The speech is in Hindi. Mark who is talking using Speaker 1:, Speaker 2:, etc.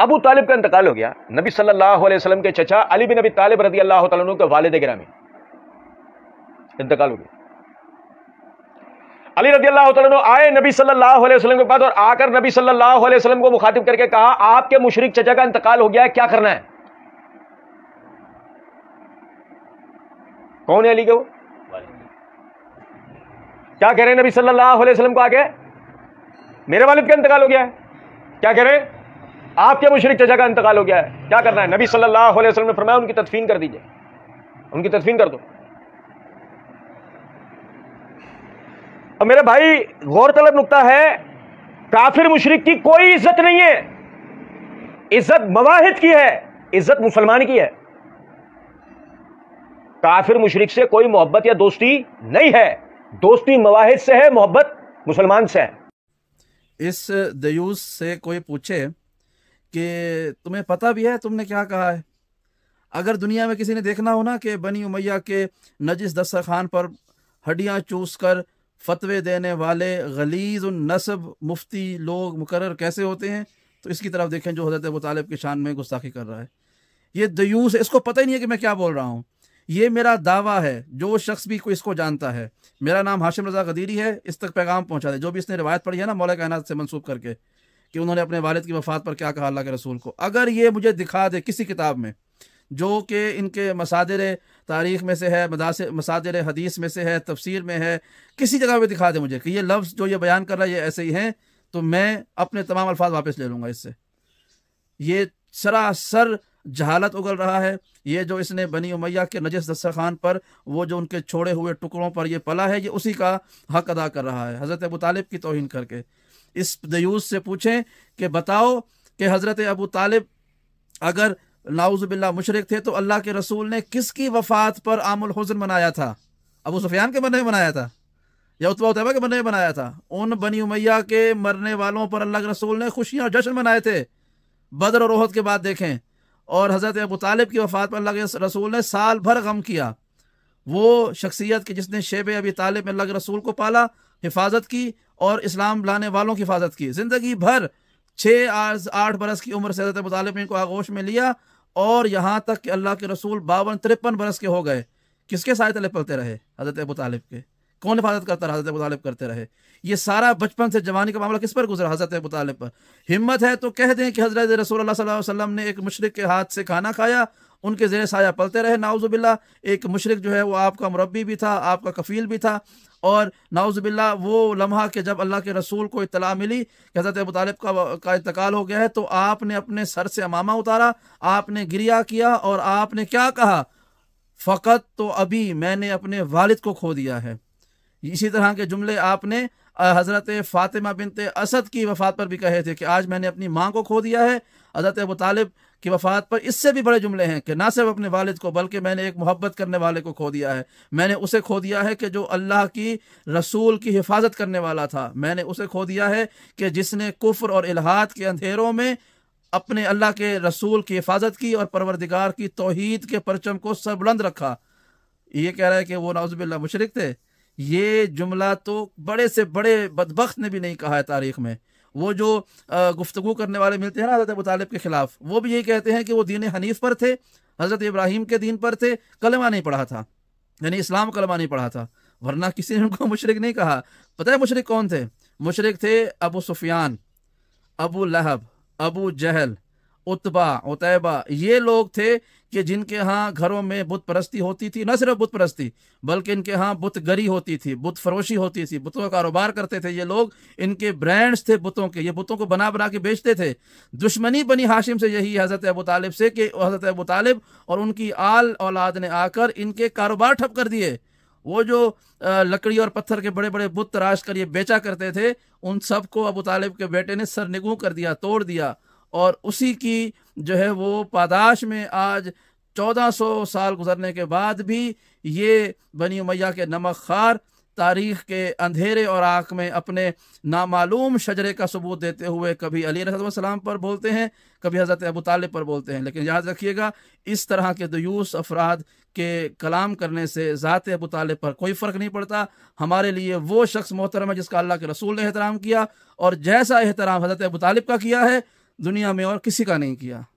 Speaker 1: अबू तालिब का इंतकाल हो गया नबी सल्लल्लाहु अलैहि वसल्लम के चचा अली बिन नबी तालिब रदी अल्लाह तु के वालद ग्रामी इंतकाल हो गया अली रदी अल्लाह तु आए नबी सल्लल्लाहु अलैहि वसल्लम के पास और आकर नबी सल्लल्लाहु अलैहि वसल्लम को मुखातिब करके कहा आपके मुशरक चचा का इंतकाल हो गया है क्या करना है कौन है अली के वो क्या कह रहे हैं नबी सल्लल्लाहु अलैहि वसल्लम को आके मेरे वालिद का इंतकाल हो गया है क्या कह रहे हैं आपके मुशरक चचा का इंतकाल हो गया है क्या करना है नबी सल्लल्लाहु अलैहि वसल्लम ने फरमाया उनकी तदफीन कर दीजिए उनकी तदफीन कर दो अब मेरे भाई गौरतलब नुकता है काफिर मुशरक की कोई इज्जत नहीं है इज्जत मवाहिद की है इज्जत मुसलमान की है काफिर मुशरक से कोई मोहब्बत या दोस्ती नहीं है दोस्ती मवाहिद से है मोहब्बत मुसलमान से है इस दयूस से कोई पूछे
Speaker 2: कि तुम्हें पता भी है तुमने क्या कहा है अगर दुनिया में किसी ने देखना हो ना कि बनी उमैया के नजिस खान पर हड्डियाँ चूस कर फतवे देने वाले गलीज नसब मुफ्ती लोग मुकर कैसे होते हैं तो इसकी तरफ देखें जो हजरत मुतालब के की शान में गुस्ताखी कर रहा है ये दयूस इसको पता ही नहीं है कि मैं क्या बोल रहा हूँ ये मेरा दावा है जो शख्स भी कोई इसको जानता है मेरा नाम हाशिम रजा गदीरी है इस तक पैगाम पहुँचा दे जो भी इसने रिवायत पढ़ी है ना मौल कायनात से मनसूब करके कि उन्होंने अपने वालिद की वफ़ात पर क्या कहा अल्लाह के रसूल को अगर ये मुझे दिखा दे किसी किताब में जो कि इनके मसादर तारीख़ में से है मदास मसादर हदीस में से है तफसीर में है किसी जगह पर दिखा दे मुझे कि ये लफ्ज़ जो ये बयान कर रहा है ये ऐसे ही हैं तो मैं अपने तमाम अल्फाज वापस ले लूँगा इससे ये सरासर जहालत उगल रहा है ये जो इसने बनी उमैया के नजस खान पर वो जो उनके छोड़े हुए टुकड़ों पर यह पला है ये उसी का हक अदा कर रहा है हज़रत अबू तालिब की तोहन करके इस दयूस से पूछें कि बताओ कि हज़रत अबू तालिब अगर नाउज़बिल्ला मुशरक थे तो अल्लाह के रसूल ने किसकी वफ़ात पर आमुल हजन मनाया था अबू सुफियान के मरने मनाया था या उतवा उतबा के मरने बनाया था उन बनी उमैया के मरने वालों पर अल्लाह के रसूल ने खुशियाँ और जश्न मनाए थे बदर और रोहत के बाद देखें और हज़रत अबू तालिब की वफ़ात पर अल्लाह के रसूल ने साल भर गम किया वो शख्सियत की जिसने शेब अबी तालिब में अल्लाह के रसूल को पाला हिफाजत की और इस्लाम लाने वालों की हिफाजत की ज़िंदगी भर छः आठ बरस की उम्र से हजरत को ने इनको आगोश में लिया और यहाँ तक कि अल्लाह के रसूल बावन तिरपन बरस के हो गए किसके साय तले पलते रहे हजरत अबू तालिब के कौन हिफाजत करता रहा हजरत अबू तालिब करते रहे ये सारा बचपन से जवानी का मामला किस पर गुजरा हजरत अबू तालिब पर हिम्मत है तो कह दें कि हजरत रसूल वसल्लम ने एक मशरक के हाथ से खाना खाया उनके जेर साया पलते रहे नाउजुबिल्ला एक मशरक जो है वो आपका मुरबी भी था आपका कफ़ील भी था और नाउजबिल्ला वो लम्हा के जब अल्लाह के रसूल को इतला मिली कि हज़रत अबू तालिब का का इंतकाल हो गया है तो आपने अपने सर से अमामा उतारा आपने गिरिया किया और आपने क्या कहा फ़कत तो अभी मैंने अपने वालिद को खो दिया है इसी तरह के जुमले आपने हज़रत फ़ातिमा बिनते असद की वफ़ात पर भी कहे थे कि आज मैंने अपनी माँ को खो दिया है हज़रत अबू तालिब की वफ़ात पर इससे भी बड़े जुमले हैं कि ना सिर्फ अपने वालिद को बल्कि मैंने एक मोहब्बत करने वाले को खो दिया है मैंने उसे खो दिया है कि जो अल्लाह की रसूल की हिफाजत करने वाला था मैंने उसे खो दिया है कि जिसने कुफ्र और इलाहात के अंधेरों में अपने अल्लाह के रसूल की हिफाजत की और परवरदिगार की तोहद के परचम को सरबुलंद रखा ये कह रहा है कि वो नाउजबिल्ला मुशरक थे ये जुमला तो बड़े से बड़े बदबक ने भी नहीं कहा है तारीख में वो जो गुफ्तु करने वाले मिलते हैं ना हज़रत अबू तालिब के ख़िलाफ़ वो भी यही कहते हैं कि वो दीन हनीफ पर थे हज़रत इब्राहिम के दीन पर थे कलमा नहीं पढ़ा था यानी इस्लाम कलमा नहीं पढ़ा था वरना किसी ने उनको मुशरक नहीं कहा पता है मुशरक कौन थे मुशरक थे अबू सुफियान अबू लहब अबू जहल उतबा उतैबा ये लोग थे कि जिनके यहाँ घरों में बुत परस्ती होती थी न सिर्फ बुत परस्ती बल्कि इनके यहाँ बुत गरी होती थी बुत फरोशी होती थी बुतों का कारोबार करते थे ये लोग इनके ब्रांड्स थे बुतों के ये बुतों को बना बना के बेचते थे दुश्मनी बनी हाशिम से यही हज़रत अबू तालिब से कि हज़रत अबू तालिब और उनकी आल औलाद ने आकर इनके कारोबार ठप कर दिए वो जो लकड़ी और पत्थर के बड़े बड़े बुत तराश कर ये बेचा करते थे उन सबको अबू तालिब के बेटे ने सरनिगू कर दिया तोड़ दिया और उसी की जो है वो पादाश में आज 1400 साल गुजरने के बाद भी ये बनी उमैया के नमक खार तारीख के अंधेरे और आँख में अपने नामालूम शजरे का सबूत देते हुए कभी अली रसलाम पर बोलते हैं कभी हज़रत अबू तालिब पर बोलते हैं लेकिन याद रखिएगा इस तरह के दयूस अफराद के कलाम करने से ज़ात अबू तालिब पर कोई फ़र्क नहीं पड़ता हमारे लिए वो शख्स मोहतरम है जिसका अल्लाह के रसूल ने एहतराम किया और जैसा एहतराम हज़रत अबू तालब का किया है दुनिया में और किसी का नहीं किया